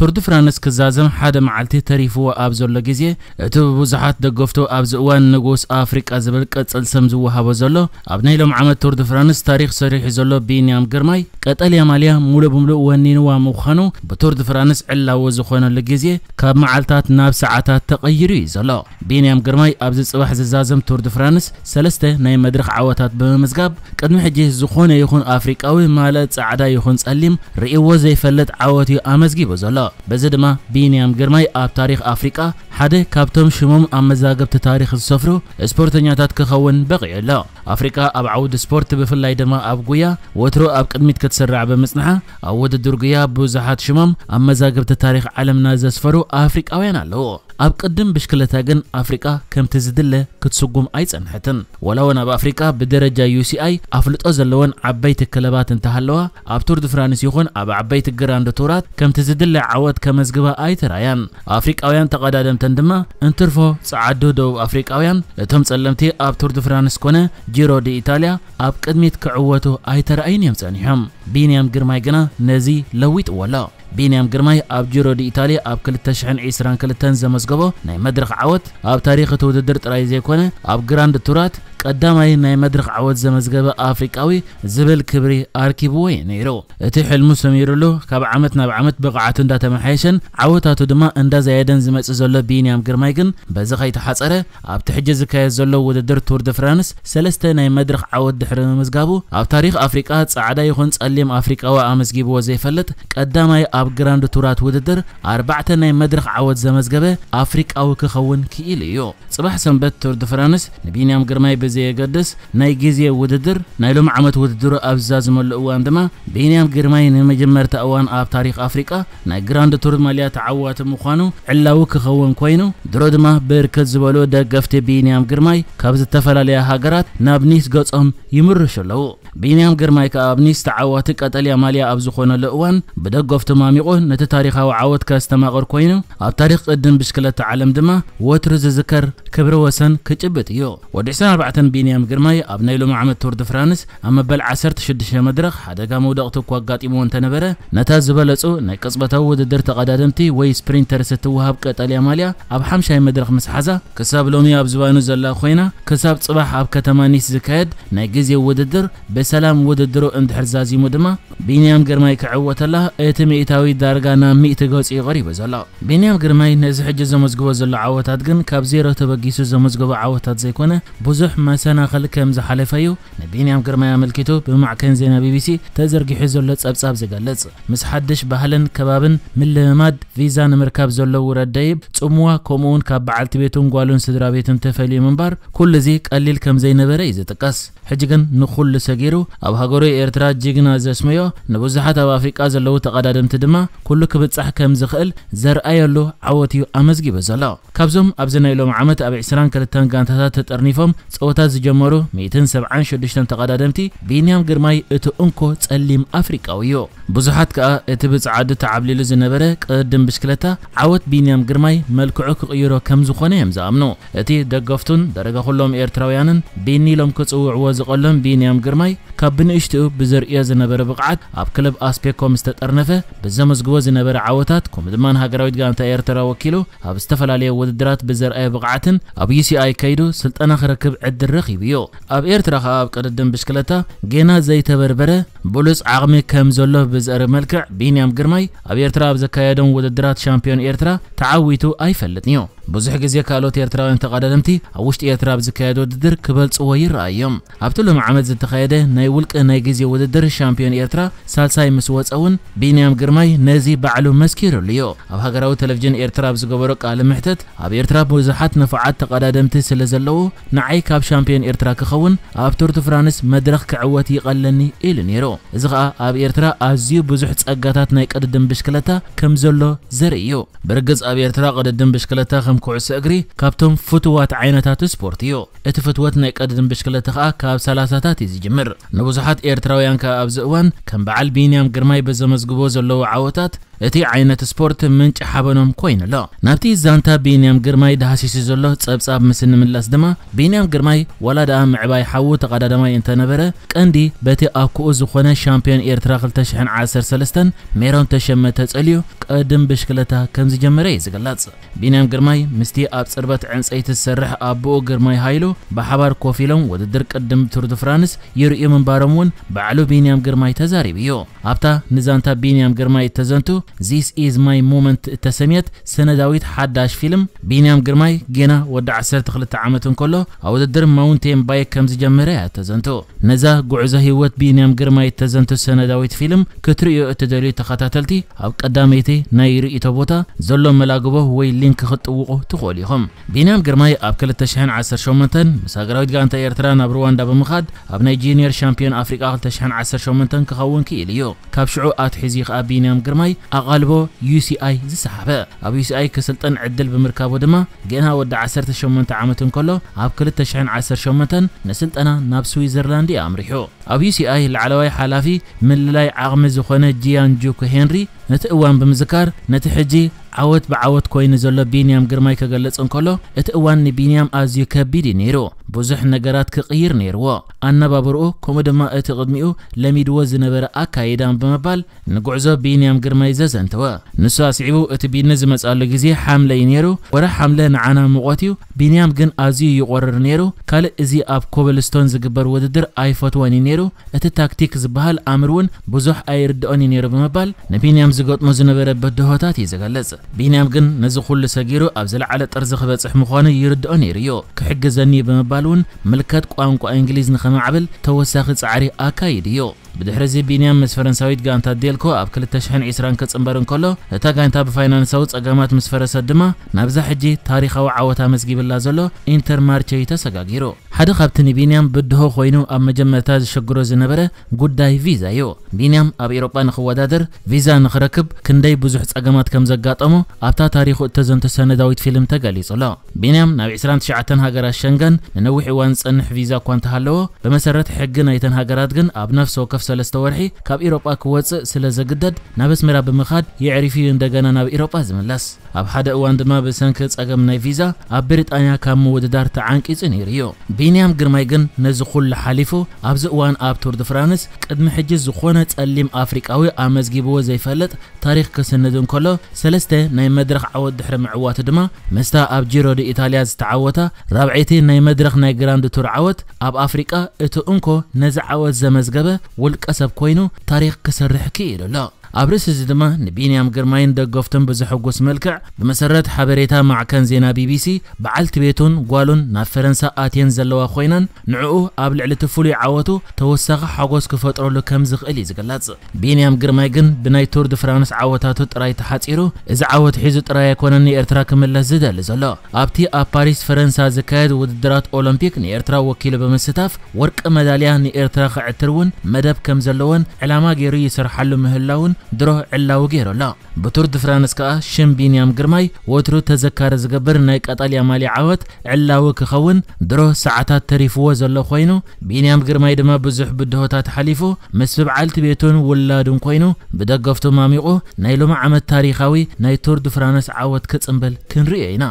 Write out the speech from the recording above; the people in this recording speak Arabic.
تور فرانس كزازم حدا معلتي تاريفو وابزول لغيزي اتو ببوزحات دا قفتو ابزوان نغوس افريك ازبل قتل سمزو وحابا زولو اب نهلو معامل تور دو فرانس تاريخ سريح زولو بينيام قرماي قتل ياماليا مولو بملو وانين واموخانو بطور دو فرانس علا وزخوانو لغيزي كاب معلتات ناب ساعتات تقييري زولو بينيام قرماي ابزي صباح زازم تور دو فرانس سلسته ناي مدرخ عواتات بممزقاب قد محجي زخوانا يخون افريك اوي مالات ساعدا يخون سأليم رئيوز يفلت عواتي امزقي بزولو بزد ما بینیم گرمای آب تاریخ آفریقا حده کابتم شموم آمزاقبت تاریخ السفرو سپورت نیاتات كخون بقي لا أفريقيا أب عود سبورت بفلاي دما أب قويا وترو أب قدمت كتسرع بمصنعها أود الدرقيا بوزحات شمم أما زاقبت تاريخ عالمنا زسفرو أفريقيا وين لو ኣብ ቅድም ብሽክለታ ግን ኣፍሪቃ ከምቲ ዝድለ ክትስጉም ኣይጸንሐትን ወላውን ኣብ ኣፍሪቃ ብደረጃ ዩሲኣይ ኣፍልጦ ዘለወን ዓበይቲ ክለባት እንተሃለዋ ኣብ ቱር ድ ፍራንስ ይኹን ኣብ ዓበይቲ ግራንድ ቱራት ከምቲ ዝድለ ዓወት ከመዝግባ ኣይተራያን ኣፍሪቃውያን ተቐዳደምተን ድማ እንትርፎ ጸዓዱ ደቡብ ኣፍሪቃውያን እቶም ጸለምቲ ኣብ ቱር ድ ፍራንስ ኮነ ጂሮ ዲ ኢታልያ ኣብ ቅድሚት ክዕወቱ ኣይተረኣይን እዮም ጸኒሖም ቢንያም ግርማይ ግና ነዚ ለዊጥዎ ኣሎ بينيام جرماي أب جيرو دي إيطاليا أب كل تشحن عيسران كل تنزا مسجبو ناي مدرخ عوت أب تاريخ توددرت رايزي كونه أب جراند تورات ቀዳማይ ናይ መድረክ ዓወት ዘመዝገበ ኣፍሪቃዊ ዝብል ክብሪ ኣርኪብዎ ነይሩ እቲ ሕልሙ ሰሚሩሉ ካብ ዓመት ናብ ዓመት ብቕዓቱ እንዳተመሓየሸን ዓወታቱ ድማ እንዳዘየደን ዝመፅእ ዘሎ ቢንያም ግርማይ ግን በዚ ከይተሓፀረ ኣብቲ ሕጂ ዝካየድ ዘሎ ውድድር ቱር ደ ፍራንስ ሰለስተ ናይ መድረክ ዓወት ድሕሪ ምምዝጋቡ ኣብ ታሪክ ኣፍሪቃ ፃዕዳ ይኹን ጸሊም ኣፍሪቃዊ ኣመስጊብዎ ዘይፈልጥ ቀዳማይ ኣብ ግራንድ ቱራት ውድድር ኣርባዕተ ናይ መድረክ ዓወት ዘመዝገበ ኣፍሪቃዊ ክኸውን ክኢሉ እዩ ፅባሕ ሰንበት ቱር ደ ፍራንስ ንቢንያም ግርማይ ግዜ የገድስ ናይ ግዜ ውድድር ናይ ሎም ዓመት ውድድሩ ኣብዛ ዝመሉ እዋን ድማ ብንያም ግርማይ ንመጀመርቲ እዋን ኣብ ታሪክ ኣፍሪቃ ናይ ግራንድ ቱር ማልያ ተዓዋቲ ምዃኑ ዕላዊ ክኸውን ኮይኑ ድሮ ድማ ብርክት ዝበሉ ደገፍቲ ብንያም ግርማይ ካብ ዝተፈላለየ ሃገራት ናብ ኒስ ገጾም ይምርሽ ኣለዉ بنيام جرماي كابنيس تعوات قتليا ماليا ابز خونه لوان بدقف تماميقو نت تاريخاو عوت كاستماقر كوينو اب تاريخ قدم بشكله عالم دما وترز زذكر كبر وسن كجبت يو ود 94 بنيام جرماي اب نايلو معمد تور د فرانس اما بل 16 مدرخ حدقا مودقت كو اغاطيمو انت نبره نتا زبلصو ناي قصبتاو وددر تقدادمتي وي سبرينتر ستوهاب قتليا ماليا اب حمشاي مدرخ مسحزا كساب لومي ابزوانو زلا خوينا كساب صباح اب كتمانيس زكاد ناي غزي وددر بسلام ود درو اند حرزازي مدما بينيام جرماي كعوة الله اتمي اتاوي دارگانا مئت غوصي غريب زلا بينيام جرماي نز حج زمزغو زلا عوتات جن كاب زيرو تبقيسو زمزغو عوتات زيكونه بزح ما سنا خلكم زحلفيو نبينيام جرماي ملكيتو بمعكن زينا بي بي سي تزرغي حزل ጸብጻብ ዝገልጽ ምስ ሓድሽ ባህልን ከባብን ምልምማድ ቪዛ ንምርካብ ዘለዎ ረዳይብ ጽሙዋ ከምኡውን ካብ በዓልቲ ቤቱን ጓሉን ስድራ ቤትን ተፈልዩ ምንባር ኩሉ እዚ ቀሊል ከም ዘይነበረ እዩ ዝጥቀስ ሕጂ حجگن نخول ሰጊሩ ገይሩ ኣብ ሃገሩ ኤርትራ ጅግና ዘስመዮ ንብዙሓት ኣብ ኣፍሪቃ ዘለዉ ተቐዳድምቲ ድማ ኩሉ ክብጻሕ ከም ዝኽእል ዘርኣየሉ ዓወት እዩ ኣመዝጊቡ ዘሎ ካብዞም ኣብዚ ናይ ሎም ዓመት ኣብ 22 ጋንታታት ተጠርኒፎም ፀወታት ዝጀመሩ 176 ተቐዳደምቲ ቢንያም ግርማይ እቲ እንኮ ጸሊም ኣፍሪቃዊ እዩ ብዙሓት ከዓ እቲ ብፀዓዱ ተዓብሊሉ ዝነበረ ቅድም ብሽክለታ ዓወት ቢንያም ግርማይ መልክዑ ክቕይሮ ከም ዝኾነ እዮም ዝኣምኑ እቲ ደገፍቱን ደረጋ ኩሎም ኤርትራውያንን ቢኒ ኢሎም ክጽውዕዎ ዝቐሎም ቢንያም ግርማይ ካብ ብንእሽትኡ ብዘርእዮ ዝነበረ ብቕዓት ኣብ ክለብ ኣስፔኮ ምስ ተጠርነፈ ብዘመዝግቦ ዝነበረ ዓወታት ከምኡ ድማ ንሃገራዊት ጋንታ ኤርትራ ወኪሉ ኣብ ዝተፈላለየ ውድድራት ብዘርኣየ ብቕዓትን ኣብ ዩሲኣይ ከይዱ ስልጠና ክረክብ ዕድል ረኺቡ እዩ ኣብ ኤርትራ ከዓ ኣብ ቅድድም ብሽክለታ ጌና ዘይተበርበረ ብሉፅ ዓቕሚ ከም ዘሎ ብዘርኢ መልክዕ ቢንያም ግርማይ ኣብ ኤርትራ ኣብ ዘካየዶም ውድድራት ሻምፒዮን ኤርትራ ተዓዊቱ ኣይፈልጥን እዩ ብዙሕ ግዜ ካልኦት ኤርትራውያን ተቓዳድምቲ ኣብ ውሽጢ ኤርትራ ብዝካየደ ውድድር ክበልፅዎ ይረኣዮም ኣብቲ ሎም ዓመት ዝተኻየደ ናይ ውልቀ ናይ ግዜ ውድድር ሻምፒዮን ኤርትራ ሳልሳይ ምስ ወፀ እውን ቢንያም ግርማይ ነዚ ባዕሉ መስኪሩልዮ ኣብ ሃገራዊ ቴሌቭዥን ኤርትራ ብዝገበሮ ቃለ ምሕተት ኣብ ኤርትራ ብዙሓት ንፉዓት ተቐዳደምቲ ስለ ዘለዉ ንዓይ ካብ ሻምፒዮን ኤርትራ ክኸውን ኣብ ቱር ዲ ፍራንስ መድረኽ ክዕወት ይቐለኒ ኢሉ ነይሩ እዚ ከዓ ኣብ ኤርትራ ኣዝዩ ብዙሕ ጸጋታት ናይ ቅድድም ብሽክለታ ከም ዘሎ ዘርኢ እዩ ብርግጽ ኣብ ኤርትራ ቅድድም ብሽክለታ ከም ኩዕሶ እግሪ ካብቶም ፍትዋት ዓይነታት ስፖርት እዩ እቲ ፍትወት ናይ ቀደድን ብሽክለታ ከዓ ካብ 30ታት እዩ ዝጅምር ንብዙሓት ኤርትራውያን ከ ኣብዚ እዋን ከም በዓል ቢንያም ግርማይ ብዘመዝግቦ ዘለዎ ዓወታት እቲ ዓይነት ስፖርት ምንጭ ሓበኖም ኮይኑ ኣሎ ናብቲ ዛንታ ቢንያም ግርማይ ዳሃሲሱ ዘሎ ጸብጻብ ምስ ንምምላስ ድማ ቢንያም ግርማይ ዋላ ደኣ ምዕባይ ሓዊ ተቐዳዳማይ እንተነበረ ቀንዲ በቲ ኣኩኡ ዝኾነ ሻምፒዮን ኤርትራ 2013 ሜሮም ተሸመተ ጸልዩ ቀድም ብሽክለታ ከም ዝጀመረ እዩ ዝገላጽ ቢንያም ግርማይ ናይ ምስቲ ኣብ ፅርበት ዕንፀይቲ ዝሰርሕ ኣቦኡ ግርማይ ሃይሉ ብሓባር ኮፍ ኢሎም ውድድር ቅድም ቱር ድ ፍራንስ የርእዩ ምንባሮም እውን ባዕሉ ቢንያም ግርማይ ተዛሪብ እዩ ኣብታ ንዛንታ ቢንያም ግርማይ እተዘንቱ ዚስ ኢዝ ማይ ሞመንት እተሰምየት ሰነዳዊት ሓዳሽ ፊልም ቢንያም ግርማይ ጌና ወዲ 12 ዓመት እንከሎ ኣብ ውድድር ማውንቴን ባይክ ከም ዝጀመረ እያ ተዘንቱ ነዛ ጉዕዞ ህይወት ቢንያም ግርማይ እተዘንቱ ሰነዳዊት ፊልም ክትርእዮ እትደልዩ ተኸታተልቲ ኣብ ቀዳመይቲ ናይ ርእቶ ቦታ ዘሎ መላግቦ ወይ ሊንክ ክጥውቁ حقوقه تقوليهم بينام قرماي أبكل التشحن عسر شومنتن مساقراويت قانتا إيرتران أبروان دابا مخاد أب جينير شامبيون أفريقا تشحن عسر شومنتن كخون كيليو كاب شعو آت حزيق أب بينام قرماي أغالبو يو سي آي زسحبة أب يو سي آي كسلطن عدل بمركابو دما جينها ود عسر تشومنت عامتن كله أبكل تشحن عسر شومنتن نسلطنا ناب سويزرلاندي أمريحو أب يو سي آي العلوي حلافي من لاي عغم زخونة جيان جوكو هنري ነቲ እዋን ብምዝካር ነቲ ሕጂ ዓወት ብዓወት ኮይኑ ዘሎ ቢንያም ግርማይ ከገልጽ እንከሎ እቲ እዋን ንቢንያም ኣዝዩ ከቢድ እዩ ነይሩ ብዙሕ ነገራት ክቕይር ነይርዎ ኣነባብርኡ ከምኡ ድማ እቲ ቅድሚኡ ለሚድዎ ዝነበረ ኣካይዳን ብምባል ንጉዕዞ ቢንያም ግርማይ ዘዘንተወ ንሱ ኣስዒቡ እቲ ቢኒ ዝመጻሉ ግዜ ሓምለ እዩ ነይሩ ወረ ሓምለ ንዓና ምቖት እዩ ቢንያም ግን ኣዝዩ ይቆርር ነይሩ ካልእ እዚ ኣብ ኮብልስቶን ዝግበር ውድድር ኣይፈትወን እዩ ነይሩ እቲ ታክቲክ ዝበሃል ኣምር እውን ብዙሕ ኣይርድኦን እዩ ነይሩ ብምባል ንቢንያም ዝገጥሞ ዝነበረ በድሆታት እዩ ዝገልጽ ቢንያም ግን ነዚ ኩሉ ሰጊሩ ኣብ ዝለዓለ ጥርዚ ክበፅሕ ምዃኑ ይርድኦ ነይሩ እዩ ክሕግዘኒ ብምባል እውን ምልከት ቋንቋ እንግሊዝ ንኸማዕብል ተወሳኺ ፃዕሪ ኣካይድ እዩ ብድሕሪ እዚ ቢንያም ምስ ፈረንሳዊት ጋንታ ዴልኮ ኣብ 2020 ክፅምበር እንከሎ እታ ጋንታ ብፋይናንሳዊ ፀገማት ምስ ፈረሰት ድማ ናብዛ ሕጂ ታሪኻዊ ዓወታ መስጊብላ لا زلو انتر مارچيتا ساغاغيرو ሓደ ካብቲ ንቢንያም ብድሆ ኮይኑ ኣብ መጀመርታ ዝሸግሮ ዝነበረ ጉዳይ ቪዛ እዩ ቢንያም ኣብ ኤሮጳ ንክወዳደር ቪዛ ንክረክብ ክንደይ ብዙሕ ፀገማት ከም ዘጋጠሞ ኣብታ ታሪኩ እተዘንተ ሰነዳዊት ፊልም ተገሊጹ ኣሎ ቢንያም ናብ 29 ሃገራት ሸንገን ንነዊሕ እዋን ዝፀንሕ ቪዛ እኳ እንተሃለዎ ብመሰረት ሕጊ ናይተን ሃገራት ግን ኣብ ነፍሲ ወከፍ ሰለስተ ወርሒ ካብ ኤሮጳ ክወፅእ ስለ ዘግደድ ናብ ኣስመራ ብምኻድ ይዕሪፍ እዩ እንደገና ናብ ኤሮጳ ዝምለስ ኣብ ሓደ እዋን ድማ ብሰንኪ ፀገም ናይ ቪዛ ኣብ ብሪጣንያ ካብ ምውድዳር ተዓንቂፁ ነይሩ እዩ ቢንያም ግርማይ ግን ነዚ ኩሉ ሓሊፉ ኣብዚ እዋን ኣብ ቱር ደ ፍራንስ ቅድሚ ሕጂ ዝኾነ ጸሊም ኣፍሪቃዊ ኣመዝጊብዎ ዘይፈልጥ ታሪክ ክስንድ እንከሎ ሰለስተ ናይ መድረኽ ዓወት ድሕሪ ምዕዋቱ ድማ መስታ ኣብ ጂሮ ዲ ኢታልያ ዝተዓወታ ራብዐይቲ ናይ መድረኽ ናይ ግራንድ ቱር ዓወት ኣብ ኣፍሪቃ እቲ እንኮ ነዚ ዓወት ዘመዝገበ ውልቀ ሰብ ኮይኑ ታሪክ ክሰርሕ ክኢሉ ኣሎ አብርስ እዚ ድማ ንቢንያም ግርማይ ንደገፍቶም ብዝሕጉስ መልክዕ ብመሰረት ሓበሬታ ማዕከን ዜና ቢቢሲ በዓልቲ ቤቱን ጓሉን ናብ ፈረንሳ ኣትየን ዘለዋ ኮይነን ንዕኡ ኣብ ልዕሊ እቲ ፍሉይ ዓወቱ ተወሳኺ ሓጎስ ክፈጥረሉ ከም ዝኽእል እዩ ዝግለጽ ቢንያም ግርማይ ግን ብናይ ቱር ድ ፍራንስ ዓወታቱ ጥራይ ተሓጺሩ እዚ ዓወት ሒዙ ጥራይ ኣይኮነን ንኤርትራ ክምለስ ዝደሊ ዘሎ ኣብቲ ኣብ ፓሪስ ፈረንሳ ዝካየድ ውድድራት ኦሎምፒክ ንኤርትራ ወኪሉ ብምስታፍ ወርቂ መዳልያ ንኤርትራ ክዕትር እውን መደብ ከም ዘለዎን ዕላማ ገይሩ ይስርሓሉ ምህላውን ድሮ ዕላዊ ኣሎ ብቱር ድፍራንስ ከዓ ሽም ቢንያም ግርማይ ወትሩ ተዘካረ ዝገብር ናይ ቀጠልያ ማሊ ዓወት ዕላዊ ክኸውን ድሮ ሰዓታት ተሪፍዎ ዘሎ ኮይኑ ቢንያም ግርማይ ድማ ብዙሕ ብድሆታት ሓሊፉ ምስ ብብዓልቲ ቤቱን ውላዱን ኮይኑ ብደገፍቱ ማሚቑ ናይ ሎሚ ዓመት ታሪካዊ ናይ ቱር ድፍራንስ ዓወት ክፅምብል ክንርዮ ኢና